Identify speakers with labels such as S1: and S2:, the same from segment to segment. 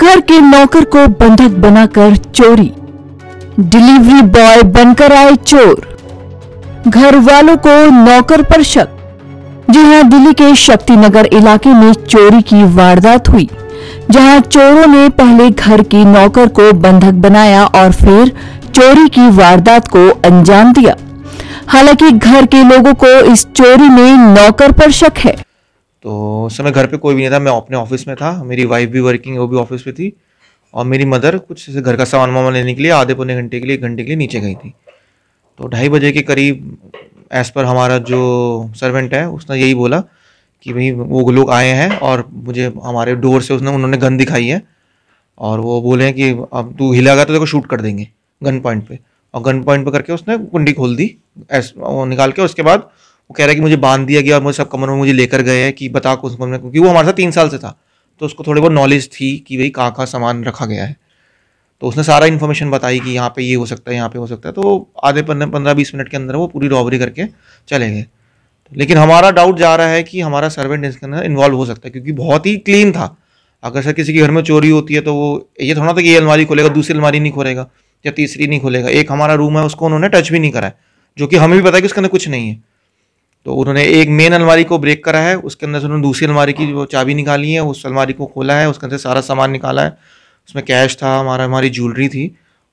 S1: घर के नौकर को बंधक बनाकर चोरी डिलीवरी बॉय बनकर आए चोर घर वालों को नौकर पर शक जी हाँ दिल्ली के शक्तिनगर इलाके में चोरी की वारदात हुई जहां चोरों ने पहले घर की नौकर को बंधक बनाया और फिर चोरी की वारदात को अंजाम दिया हालांकि घर के लोगों को इस चोरी में नौकर पर शक है
S2: तो उस समय घर पे कोई भी नहीं था मैं अपने ऑफिस में था मेरी वाइफ भी वर्किंग वो भी ऑफिस में थी और मेरी मदर कुछ घर का सामान वामान लेने के लिए आधे पौने घंटे के लिए एक घंटे के लिए नीचे गई थी तो ढाई बजे के करीब एज पर हमारा जो सर्वेंट है उसने यही बोला कि भाई वो लोग आए हैं और मुझे हमारे डोर से उसने उन्होंने गन दिखाई है और वो बोले हैं कि अब तू हिलागा तो देखो शूट कर देंगे गन पॉइंट पे और गन पॉइंट पे करके उसने कुंडी खोल दी निकाल के उसके बाद वो कह रहा है कि मुझे बांध दिया गया और मुझे सब कमरों में मुझे लेकर गए हैं कि बता कौन कमरे क्योंकि वो हमारे साथ तीन साल से था तो उसको थोड़ी बहुत नॉलेज थी कि भाई कहाँ कहाँ सामान रखा गया है तो उसने सारा इन्फॉर्मेशन बताई कि यहाँ पे ये हो सकता है यहाँ पे हो सकता है तो आधे पंद्रह पंद्रह बीस मिनट के अंदर वो पूरी रॉबरी करके चले गए लेकिन हमारा डाउट जा रहा है कि हमारा सर्वेंट इसके अंदर इन्वॉल्व हो सकता है क्योंकि बहुत ही क्लीन था अगर सर किसी के घर में चोरी होती है तो वो ये थोड़ा था कि ये अलमारी खोलेगा दूसरी अलमारी नहीं खोलेगा या तीसरी नहीं खोलेगा एक हमारा रूम है उसको उन्होंने टच भी नहीं करा है जो कि हमें भी पता है कि उसके अंदर कुछ नहीं है तो उन्होंने एक मेन अलमारी को ब्रेक करा है उसके अंदर से उन्होंने दूसरी अलमारी की जो चाबी निकाली है उस अलमारी को खोला है उसके अंदर सारा सामान निकाला है उसमें कैश था हमारा हमारी ज्वेलरी थी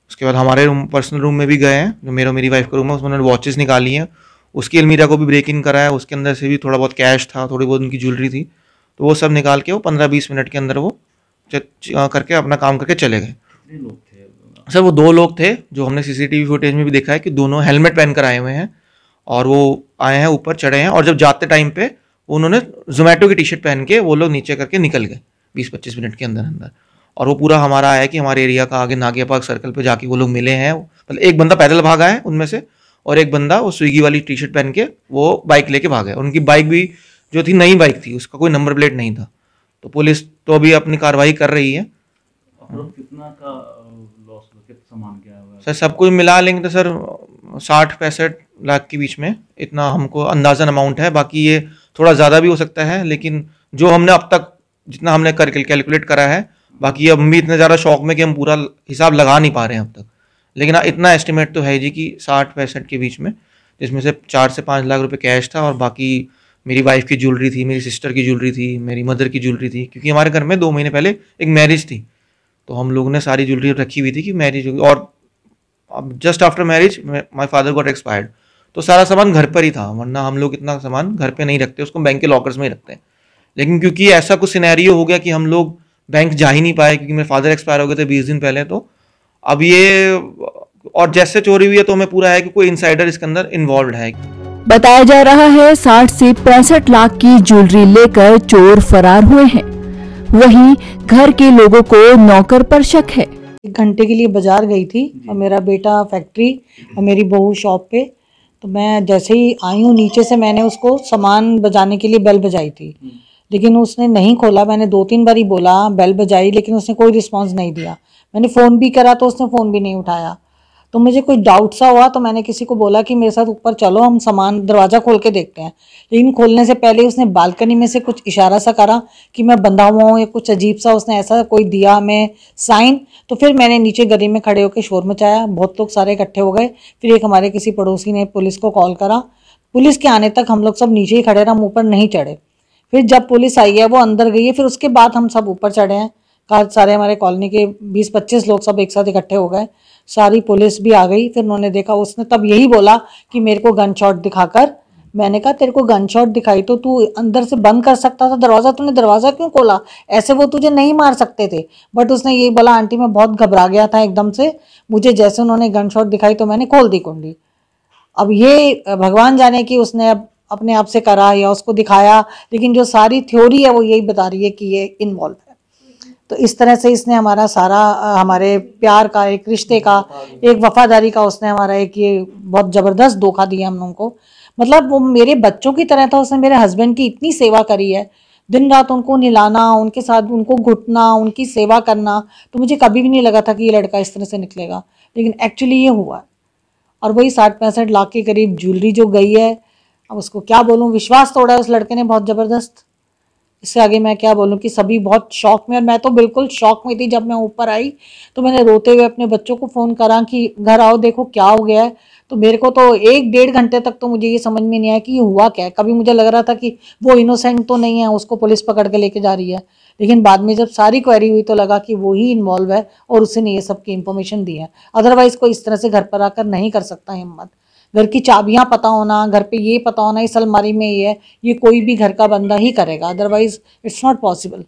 S2: उसके बाद हमारे रूम पर्सनल रूम में भी गए हैं जो मेरे मेरी वाइफ का रूम है उसमें उन्होंने वॉचेस निकाली हैं उसकी अलमीरा को भी ब्रेक इन करा है उसके अंदर से भी थोड़ा बहुत कैश था थोड़ी बहुत उनकी ज्वेलरी थी तो वो सब निकाल के वो पंद्रह बीस मिनट के अंदर वो करके अपना काम करके चले गए सर वो दो लोग थे जो हमने सीसीटीवी फुटेज में भी देखा है कि दोनों हेलमेट पहन कर आए हुए हैं और वो आए हैं ऊपर चढ़े हैं और जब जाते टाइम पे उन्होंने जोमेटो की टी शर्ट पहन के वो लोग नीचे करके निकल गए बीस पच्चीस मिनट के अंदर अंदर और वो पूरा हमारा आया कि हमारे एरिया का आगे नागिया पार्क सर्कल पे जाके वो लोग मिले हैं मतलब एक बंदा पैदल भागा है उनमें से और एक बंदा वो स्विगी वाली टी शर्ट पहन के वो बाइक लेके भागा है उनकी बाइक भी जो थी नई बाइक थी उसका कोई नंबर प्लेट नहीं था तो पुलिस तो अभी अपनी कार्रवाई कर रही है कितना का लॉस सामान क्या सर सब कुछ मिला लेंगे तो सर साठ पैंसठ लाख के बीच में इतना हमको अंदाजन अमाउंट है बाकी ये थोड़ा ज़्यादा भी हो सकता है लेकिन जो हमने अब तक जितना हमने कर कैलकुलेट करा है बाकी अब भी इतने ज़्यादा शौक में कि हम पूरा हिसाब लगा नहीं पा रहे हैं अब तक लेकिन हाँ, इतना एस्टिमेट तो है जी कि साठ पैंसठ के बीच में जिसमें से चार से पाँच लाख रुपये कैश था और बाकी मेरी वाइफ की ज्वेलरी थी मेरी सिस्टर की ज्वेलरी थी मेरी मदर की ज्वेलरी थी क्योंकि हमारे घर में दो महीने पहले एक मैरिज थी तो हम लोगों ने सारी ज्वेलरी रखी हुई थी कि मैरिज और अब just after marriage my father got expired तो सारा सामान घर पर ही था वरना हम लोग इतना सामान घर पे नहीं रखते उसको बैंक के लॉकर्स में ही रखते हैं लेकिन क्योंकि ऐसा कुछ सिनेरियो हो गया कि हम लोग बैंक जा ही नहीं पाए क्योंकि मेरे फादर एक्सपायर हो गए थे बीस दिन पहले तो अब ये और जैसे चोरी हुई है तो हमें पूरा है कि कोई इनसाइडर इसके अंदर इन्वॉल्व है
S1: बताया जा रहा है साठ से पैंसठ लाख की ज्वेलरी लेकर चोर फरार हुए हैं वहीं घर के लोगों को नौकर पर
S3: शक है एक घंटे के लिए बाजार गई थी और मेरा बेटा फैक्ट्री और मेरी बहू शॉप पे तो मैं जैसे ही आई हूँ नीचे से मैंने उसको सामान बजाने के लिए बेल बजाई थी हम्म। लेकिन उसने नहीं खोला मैंने दो तीन बार ही बोला बेल बजाई लेकिन उसने कोई रिस्पॉन्स नहीं दिया मैंने फ़ोन भी करा तो उसने फ़ोन भी नहीं उठाया तो मुझे कोई डाउट सा हुआ तो मैंने किसी को बोला कि मेरे साथ ऊपर चलो हम सामान दरवाज़ा खोल के देखते हैं लेकिन खोलने से पहले उसने बालकनी में से कुछ इशारा सा करा कि मैं बंधा हुआ हूँ या कुछ अजीब सा उसने ऐसा कोई दिया हमें साइन तो फिर मैंने नीचे गली में खड़े होकर शोर मचाया बहुत लोग सारे इकट्ठे हो गए फिर एक हमारे किसी पड़ोसी ने पुलिस को कॉल करा पुलिस के आने तक हम लोग सब नीचे ही खड़े रहे हम ऊपर नहीं चढ़े फिर जब पुलिस आई है वो अंदर गई है फिर उसके बाद हम सब ऊपर चढ़े हैं कहा सारे हमारे कॉलोनी के 20-25 लोग सब एक साथ इकट्ठे हो गए सारी पुलिस भी आ गई फिर उन्होंने देखा उसने तब यही बोला कि मेरे को गन शॉट दिखाकर मैंने कहा तेरे को गन शॉट दिखाई तो तू अंदर से बंद कर सकता था दरवाज़ा तूने दरवाज़ा क्यों खोला ऐसे वो तुझे नहीं मार सकते थे बट उसने यही बोला आंटी मैं बहुत घबरा गया था एकदम से मुझे जैसे उन्होंने गन शॉट दिखाई तो मैंने खोल दी कुंडी अब ये भगवान जाने कि उसने अब अपने आप से करा या उसको दिखाया लेकिन जो सारी थ्योरी है वो यही बता रही है कि ये इन्वॉल्व है तो इस तरह से इसने हमारा सारा हमारे प्यार का एक रिश्ते का एक वफादारी का उसने हमारा एक ये बहुत ज़बरदस्त धोखा दिया हम लोगों को मतलब वो मेरे बच्चों की तरह था उसने मेरे हस्बैंड की इतनी सेवा करी है दिन रात उनको निलाना उनके साथ उनको घुटना उनकी सेवा करना तो मुझे कभी भी नहीं लगा था कि ये लड़का इस तरह से निकलेगा लेकिन एक्चुअली ये हुआ और वही साठ पैंसठ लाख के करीब ज्वेलरी जो गई है अब उसको क्या बोलूँ विश्वास तोड़ा है उस लड़के ने बहुत ज़बरदस्त इससे आगे मैं क्या बोलूँ कि सभी बहुत शौक में और मैं तो बिल्कुल शौक में थी जब मैं ऊपर आई तो मैंने रोते हुए अपने बच्चों को फ़ोन करा कि घर आओ देखो क्या हो गया है तो मेरे को तो एक डेढ़ घंटे तक तो मुझे ये समझ में नहीं आया कि ये हुआ क्या है कभी मुझे लग रहा था कि वो इनोसेंट तो नहीं है उसको पुलिस पकड़ के लेके जा रही है लेकिन बाद में जब सारी क्वेरी हुई तो लगा कि वो ही इन्वॉल्व है और उसने ये सब की इन्फॉर्मेशन दी है अदरवाइज़ कोई इस तरह से घर पर आकर नहीं कर सकता हिम्मत घर की चाबियां पता होना घर पे ये पता होना इस अलमारी में ये है ये कोई भी घर का बंदा ही करेगा अदरवाइज इट्स नॉट पॉसिबल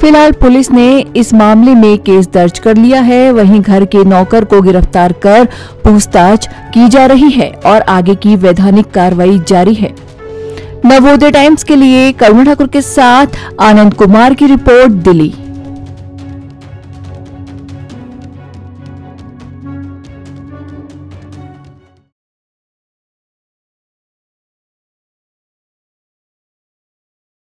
S1: फिलहाल पुलिस ने इस मामले में केस दर्ज कर लिया है वहीं घर के नौकर को गिरफ्तार कर पूछताछ की जा रही है और आगे की वैधानिक कार्रवाई जारी है नवोदय टाइम्स के लिए करुण ठाकुर के साथ आनंद कुमार की रिपोर्ट दिल्ली